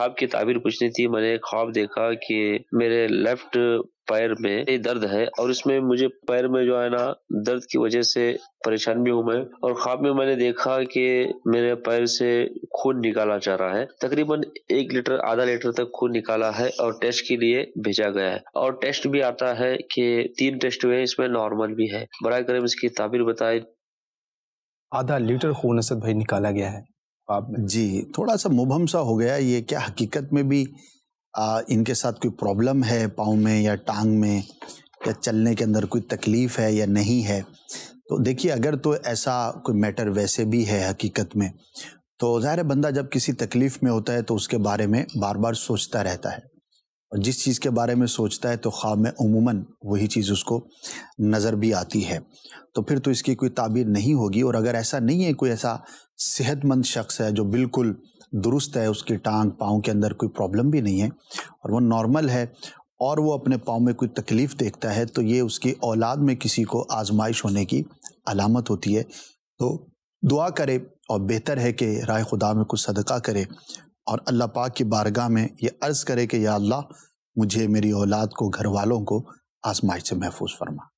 ख्वाब की ताबीर पूछनी थी मैंने ख्वाब देखा कि मेरे लेफ्ट पैर में दर्द है और इसमें मुझे पैर में जो है ना दर्द की वजह से परेशान भी हूँ मैं और ख्वाब में मैंने देखा कि मेरे पैर से खून निकाला जा रहा है तकरीबन एक लीटर आधा लीटर तक खून निकाला है और टेस्ट के लिए भेजा गया है और टेस्ट भी आता है कि तीन टेस्ट हुए इसमें नॉर्मल भी है बर करम इसकी ताबीर बताए आधा लीटर खून असद भाई निकाला गया है ख्वाब में जी थोड़ा सा मुभम सा हो गया ये क्या हकीकत में भी आ, इनके साथ कोई प्रॉब्लम है पाँव में या टांग में या चलने के अंदर कोई तकलीफ़ है या नहीं है तो देखिए अगर तो ऐसा कोई मैटर वैसे भी है हकीकत में तो ज़ाहिर बंदा जब किसी तकलीफ़ में होता है तो उसके बारे में बार बार सोचता रहता है और जिस चीज़ के बारे में सोचता है तो ख्वाब में उमूमन वही चीज़ उसको नज़र भी आती है तो फिर तो इसकी कोई ताबीर नहीं होगी और अगर ऐसा नहीं है कोई ऐसा सेहतमंद शख्स है जो बिल्कुल दुरुस्त है उसकी टांग पाँव के अंदर कोई प्रॉब्लम भी नहीं है और वह नॉर्मल है और वो अपने पाँव में कोई तकलीफ़ देखता है तो ये उसकी औलाद में किसी को आजमाइश होने की अलामत होती है तो दुआ करे और बेहतर है कि राय खुदा में कुछ सदका करे और अल्लाह पाक की बारगाह में ये अर्ज़ करे कि या अल्लाह मुझे मेरी औलाद को घर वालों को आजमाइश से महफूज फरमा